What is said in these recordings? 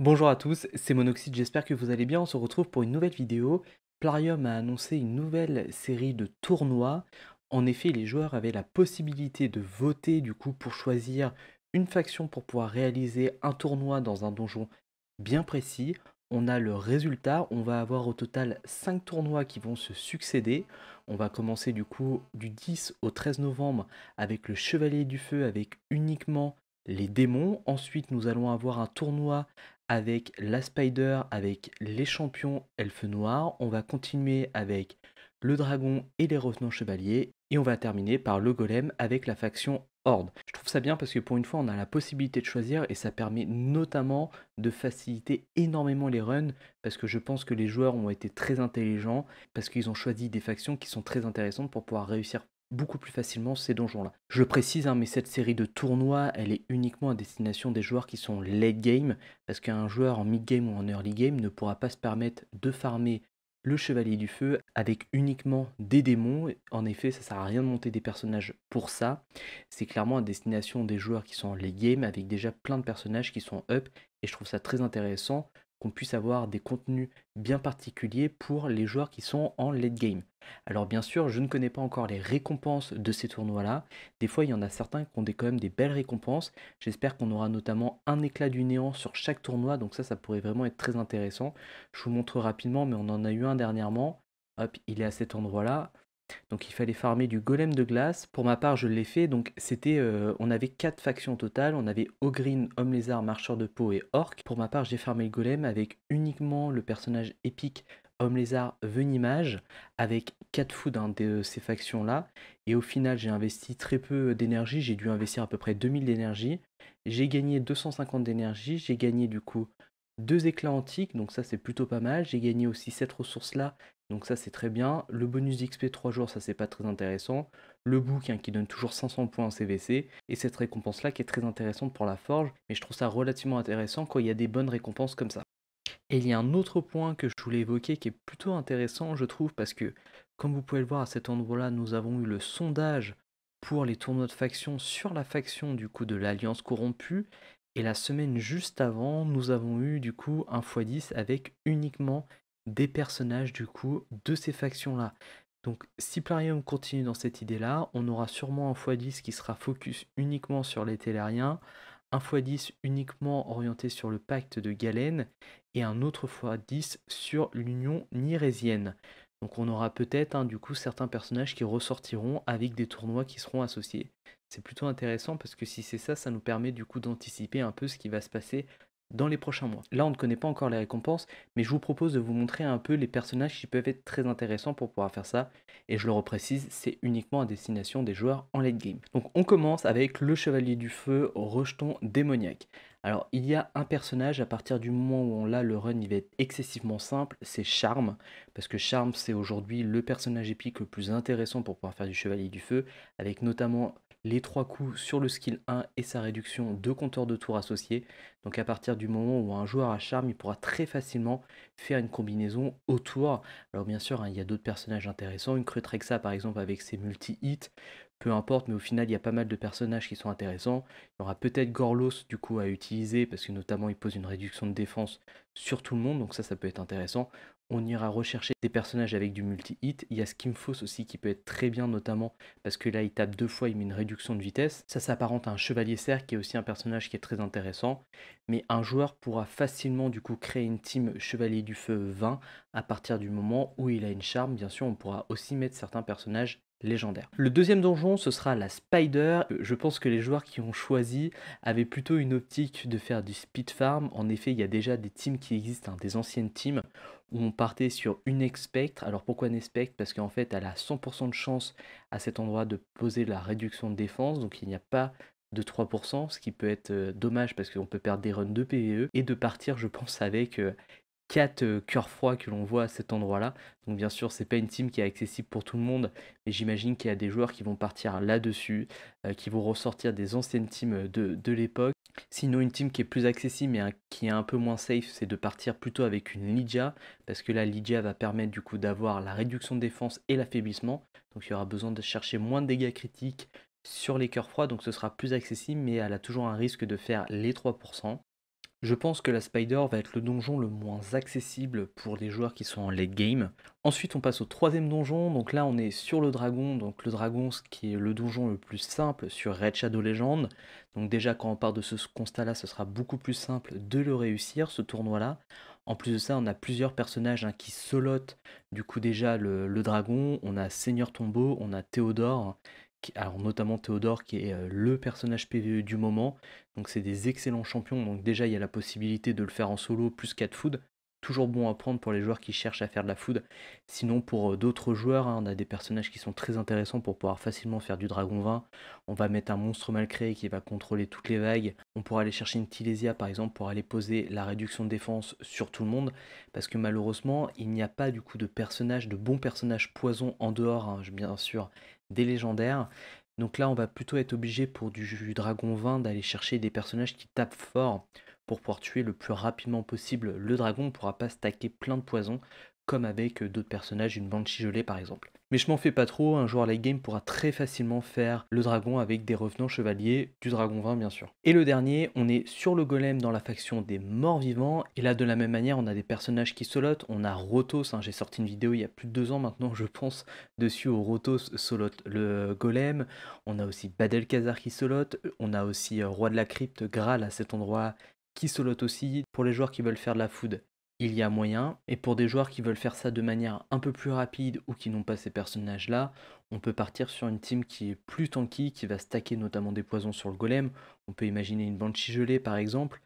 Bonjour à tous, c'est Monoxide, j'espère que vous allez bien, on se retrouve pour une nouvelle vidéo. Plarium a annoncé une nouvelle série de tournois. En effet, les joueurs avaient la possibilité de voter du coup pour choisir une faction pour pouvoir réaliser un tournoi dans un donjon bien précis. On a le résultat, on va avoir au total 5 tournois qui vont se succéder. On va commencer du coup du 10 au 13 novembre avec le Chevalier du Feu avec uniquement les démons. Ensuite, nous allons avoir un tournoi avec la Spider, avec les champions elfes noirs. On va continuer avec le dragon et les revenants chevaliers. Et on va terminer par le golem avec la faction Horde. Je trouve ça bien parce que pour une fois, on a la possibilité de choisir et ça permet notamment de faciliter énormément les runs parce que je pense que les joueurs ont été très intelligents parce qu'ils ont choisi des factions qui sont très intéressantes pour pouvoir réussir beaucoup plus facilement ces donjons-là. Je précise, hein, mais cette série de tournois, elle est uniquement à destination des joueurs qui sont late game, parce qu'un joueur en mid game ou en early game ne pourra pas se permettre de farmer le chevalier du feu avec uniquement des démons. En effet, ça sert à rien de monter des personnages pour ça. C'est clairement à destination des joueurs qui sont late game avec déjà plein de personnages qui sont up et je trouve ça très intéressant qu'on puisse avoir des contenus bien particuliers pour les joueurs qui sont en late game. Alors bien sûr, je ne connais pas encore les récompenses de ces tournois-là. Des fois, il y en a certains qui ont des, quand même des belles récompenses. J'espère qu'on aura notamment un éclat du néant sur chaque tournoi, donc ça, ça pourrait vraiment être très intéressant. Je vous montre rapidement, mais on en a eu un dernièrement. Hop, il est à cet endroit-là. Donc il fallait farmer du golem de glace. Pour ma part, je l'ai fait. Donc c'était, euh, on avait quatre factions totales. On avait Ogryn, homme lézard, marcheur de peau et orc. Pour ma part, j'ai farmé le golem avec uniquement le personnage épique homme lézard, venimage, avec quatre fous d'un de ces factions là. Et au final, j'ai investi très peu d'énergie. J'ai dû investir à peu près 2000 d'énergie. J'ai gagné 250 d'énergie. J'ai gagné du coup deux éclats antiques, donc ça c'est plutôt pas mal. J'ai gagné aussi cette ressource là, donc ça c'est très bien. Le bonus XP 3 jours, ça c'est pas très intéressant. Le bouquin hein, qui donne toujours 500 points en CVC. Et cette récompense là qui est très intéressante pour la forge, mais je trouve ça relativement intéressant quand il y a des bonnes récompenses comme ça. Et il y a un autre point que je voulais évoquer qui est plutôt intéressant je trouve parce que comme vous pouvez le voir à cet endroit là nous avons eu le sondage pour les tournois de faction sur la faction du coup de l'Alliance corrompue. Et la semaine juste avant, nous avons eu du coup un x10 avec uniquement des personnages du coup de ces factions-là. Donc si Plarium continue dans cette idée-là, on aura sûrement un x10 qui sera focus uniquement sur les Télériens, un x10 uniquement orienté sur le pacte de Galen et un autre x10 sur l'Union Nirésienne. Donc on aura peut-être hein, du coup certains personnages qui ressortiront avec des tournois qui seront associés. C'est plutôt intéressant parce que si c'est ça, ça nous permet du coup d'anticiper un peu ce qui va se passer dans les prochains mois. Là, on ne connaît pas encore les récompenses, mais je vous propose de vous montrer un peu les personnages qui peuvent être très intéressants pour pouvoir faire ça. Et je le reprécise, c'est uniquement à destination des joueurs en late game. Donc on commence avec le Chevalier du Feu, rejeton démoniaque. Alors, il y a un personnage, à partir du moment où on l'a, le run, il va être excessivement simple, c'est Charme, parce que Charme, c'est aujourd'hui le personnage épique le plus intéressant pour pouvoir faire du Chevalier du Feu, avec notamment les trois coups sur le skill 1 et sa réduction de compteur de tour associés. Donc à partir du moment où un joueur a charme, il pourra très facilement faire une combinaison au tour. Alors bien sûr, hein, il y a d'autres personnages intéressants, une Crutrexa par exemple avec ses multi-hits, peu importe, mais au final, il y a pas mal de personnages qui sont intéressants. Il y aura peut-être Gorlos, du coup, à utiliser, parce que notamment, il pose une réduction de défense sur tout le monde, donc ça, ça peut être intéressant on ira rechercher des personnages avec du multi-hit. Il y a Skimfos aussi qui peut être très bien, notamment parce que là, il tape deux fois, il met une réduction de vitesse. Ça s'apparente à un chevalier cerf qui est aussi un personnage qui est très intéressant. Mais un joueur pourra facilement, du coup, créer une team chevalier du feu 20 à partir du moment où il a une charme. Bien sûr, on pourra aussi mettre certains personnages légendaires. Le deuxième donjon, ce sera la Spider. Je pense que les joueurs qui ont choisi avaient plutôt une optique de faire du speed farm. En effet, il y a déjà des teams qui existent, hein, des anciennes teams où on partait sur une expectre. Alors pourquoi une expectre Parce qu'en fait, elle a 100% de chance à cet endroit de poser la réduction de défense, donc il n'y a pas de 3%, ce qui peut être euh, dommage parce qu'on peut perdre des runs de PVE, et de partir, je pense, avec 4 euh, euh, cœurs froids que l'on voit à cet endroit-là. Donc bien sûr, c'est pas une team qui est accessible pour tout le monde, mais j'imagine qu'il y a des joueurs qui vont partir là-dessus, qui vont ressortir des anciennes teams de, de l'époque Sinon, une team qui est plus accessible mais qui est un peu moins safe, c'est de partir plutôt avec une Lydia, parce que la Lydia va permettre du coup d'avoir la réduction de défense et l'affaiblissement. Donc il y aura besoin de chercher moins de dégâts critiques sur les cœurs froids, donc ce sera plus accessible, mais elle a toujours un risque de faire les 3%. Je pense que la Spider va être le donjon le moins accessible pour les joueurs qui sont en late game. Ensuite, on passe au troisième donjon. Donc là, on est sur le dragon. Donc le dragon, ce qui est le donjon le plus simple sur Red Shadow Legend. Donc déjà, quand on part de ce constat-là, ce sera beaucoup plus simple de le réussir, ce tournoi-là. En plus de ça, on a plusieurs personnages hein, qui solotent du coup déjà le, dragon. On a Seigneur Tombeau, on a Théodore, alors notamment Théodore qui est euh, le personnage PVE du moment. Donc c'est des excellents champions. Donc déjà il y a la possibilité de le faire en solo plus 4 food. Toujours bon à prendre pour les joueurs qui cherchent à faire de la food. Sinon pour euh, d'autres joueurs, hein, on a des personnages qui sont très intéressants pour pouvoir facilement faire du dragon 20. On va mettre un monstre mal créé qui va contrôler toutes les vagues. On pourra aller chercher une Tilesia par exemple pour aller poser la réduction de défense sur tout le monde. Parce que malheureusement il n'y a pas du coup de personnage, de bons personnages poison en dehors, hein, bien sûr des légendaires. Donc là, on va plutôt être obligé pour du dragon 20 d'aller chercher des personnages qui tapent fort pour pouvoir tuer le plus rapidement possible le dragon. On ne pourra pas stacker plein de poisons comme avec euh, d'autres personnages, une bande chigelée par exemple. Mais je m'en fais pas trop, un joueur late game pourra très facilement faire le dragon avec des revenants chevaliers, du dragon 20 bien sûr. Et le dernier, on est sur le golem dans la faction des morts vivants, et là de la même manière on a des personnages qui solotent, on a Rotos, hein, j'ai sorti une vidéo il y a plus de deux ans maintenant je pense dessus au Rotos solote le golem, on a aussi Badelkazar qui solote, on a aussi euh, Roi de la Crypte, Graal à cet endroit qui solote aussi. Pour les joueurs qui veulent faire de la food, il y a moyen. Et pour des joueurs qui veulent faire ça de manière un peu plus rapide ou qui n'ont pas ces personnages-là, on peut partir sur une team qui est plus tanky, qui va stacker notamment des poisons sur le golem. On peut imaginer une bande gelée par exemple,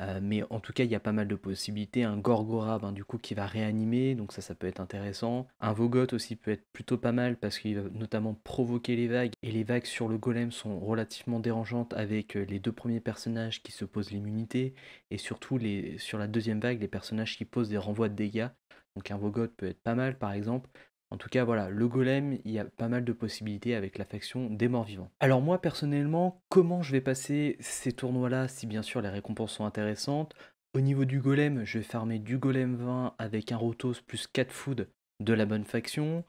euh, mais en tout cas, il y a pas mal de possibilités. Un Gorgorab, hein, du coup, qui va réanimer, donc ça, ça peut être intéressant. Un Vogot aussi peut être plutôt pas mal parce qu'il va notamment provoquer les vagues. Et les vagues sur le golem sont relativement dérangeantes avec euh, les deux premiers personnages qui se posent l'immunité et surtout sur la deuxième vague, les personnages qui posent des renvois de dégâts. Donc un Vogot peut être pas mal par exemple. En tout cas, voilà, le golem, il y a pas mal de possibilités avec la faction des morts vivants. Alors moi, personnellement, comment je vais passer ces tournois-là si bien sûr les récompenses sont intéressantes Au niveau du golem, je vais farmer du golem 20 avec un rotos plus 4 food de la bonne faction.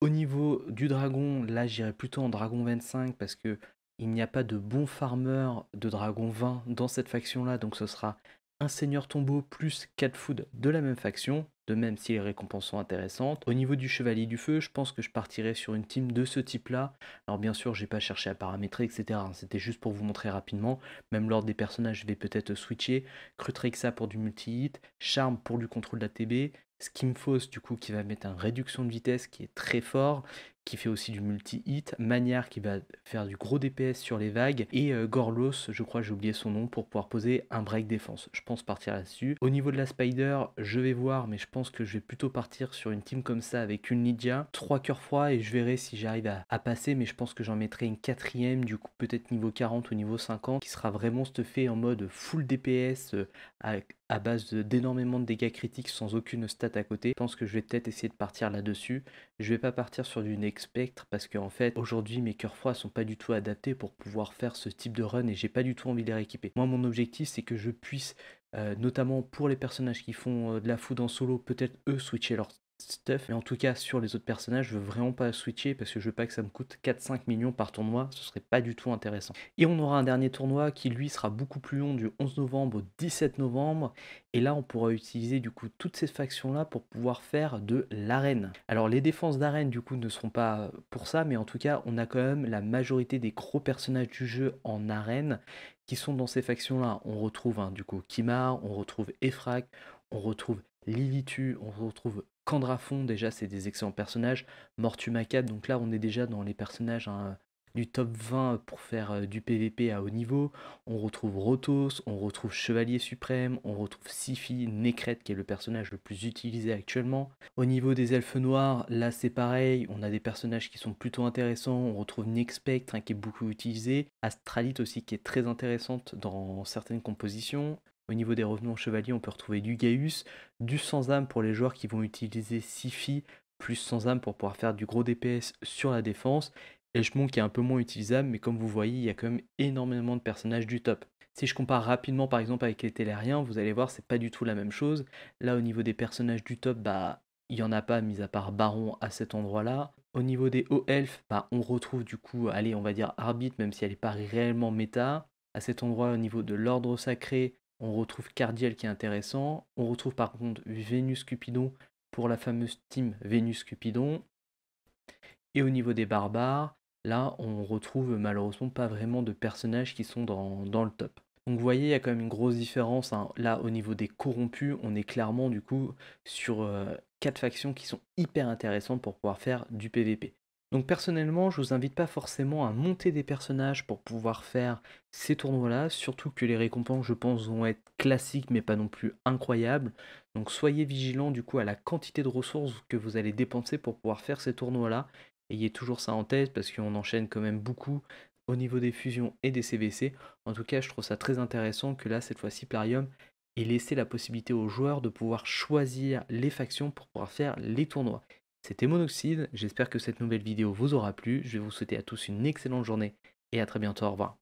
Au niveau du dragon, là j'irai plutôt en dragon 25 parce que il n'y a pas de bon farmer de dragon 20 dans cette faction là, donc ce sera un seigneur tombeau plus 4 food de la même faction, de même si les récompenses sont intéressantes. Au niveau du chevalier du feu, je pense que je partirai sur une team de ce type-là. Alors bien sûr, j'ai pas cherché à paramétrer, etc. Hein. C'était juste pour vous montrer rapidement. Même lors des personnages, je vais peut-être switcher. Crutrexa pour du multi-hit, Charme pour du contrôle d'ATB, Skimfos du coup qui va mettre un réduction de vitesse qui est très fort, qui fait aussi du multi-hit, manière qui va faire du gros DPS sur les vagues, et euh, Gorlos, je crois j'ai oublié son nom, pour pouvoir poser un break défense. Je pense partir là-dessus. Au niveau de la Spider, je vais voir, mais je pense que je vais plutôt partir sur une team comme ça avec une Lydia, trois cœurs froids, et je verrai si j'arrive à, passer, mais je pense que j'en mettrai une quatrième, du coup peut-être niveau 40 ou niveau 50, qui sera vraiment fait en mode full DPS, euh, avec à base d'énormément de, dégâts critiques sans aucune stat à côté. Je pense que je vais peut-être essayer de partir là-dessus. Je vais pas partir sur du Next Spectre parce qu'en en fait, aujourd'hui, mes cœurs froids sont pas du tout adaptés pour pouvoir faire ce type de run et j'ai pas du tout envie de les rééquiper. Moi, mon objectif, c'est que je puisse euh, notamment pour les personnages qui font euh, de la foudre en solo, peut-être eux switcher leur stuff. Mais en tout cas, sur les autres personnages, je veux vraiment pas switcher parce que je veux pas que ça me coûte 4-5 millions par tournoi. Ce serait pas du tout intéressant. Et on aura un dernier tournoi qui, lui, sera beaucoup plus long du 11 novembre au 17 novembre. Et là, on pourra utiliser du coup toutes ces factions-là pour pouvoir faire de l'arène. Alors, les défenses d'arène, du coup, ne seront pas pour ça, mais en tout cas, on a quand même la majorité des gros personnages du jeu en arène qui sont dans ces factions-là. On retrouve hein, du coup Kimar, on retrouve Efrak, on retrouve Lilitu, on retrouve Candrafon, déjà, c'est des excellents personnages. Mortu donc là, on est déjà dans les personnages hein, du top 20 pour faire euh, du PVP à haut niveau. On retrouve Rotos, on retrouve Chevalier Suprême, on retrouve Sifi, Nécrète qui est le personnage le plus utilisé actuellement. Au niveau des elfes noirs, là c'est pareil, on a des personnages qui sont plutôt intéressants, on retrouve Nick hein, qui est beaucoup utilisé, Astralite aussi qui est très intéressante dans certaines compositions. Au niveau des revenus en chevalier, on peut retrouver du Gaius, du sans âme pour les joueurs qui vont utiliser Sifi plus sans âme pour pouvoir faire du gros DPS sur la défense, et Echemon qui est un peu moins utilisable, mais comme vous voyez, il y a quand même énormément de personnages du top. Si je compare rapidement par exemple avec les Télériens, vous allez voir, c'est pas du tout la même chose. Là, au niveau des personnages du top, bah, il n'y en a pas, mis à part Baron à cet endroit-là. Au niveau des hauts elfes, bah, on retrouve du coup, allez, on va dire Arbitre, même si elle n'est pas réellement méta. À cet endroit, au niveau de l'ordre sacré, on retrouve Cardiel qui est intéressant. On retrouve par contre Vénus Cupidon pour la fameuse team Vénus Cupidon. Et au niveau des barbares, là on retrouve malheureusement pas vraiment de personnages qui sont dans, le top. Donc vous voyez, il y a quand même une grosse différence. Hein. Là, au niveau des corrompus, on est clairement du coup sur 4 euh, quatre factions qui sont hyper intéressantes pour pouvoir faire du PVP. Donc personnellement, je vous invite pas forcément à monter des personnages pour pouvoir faire ces tournois-là, surtout que les récompenses, je pense, vont être classiques mais pas non plus incroyables. Donc soyez vigilants du coup à la quantité de ressources que vous allez dépenser pour pouvoir faire ces tournois-là. Ayez toujours ça en tête parce qu'on enchaîne quand même beaucoup au niveau des fusions et des CVC. En tout cas, je trouve ça très intéressant que là, cette fois-ci, Plarium ait laissé la possibilité aux joueurs de pouvoir choisir les factions pour pouvoir faire les tournois. C'était Monoxide, j'espère que cette nouvelle vidéo vous aura plu, je vais vous souhaiter à tous une excellente journée et à très bientôt, au revoir.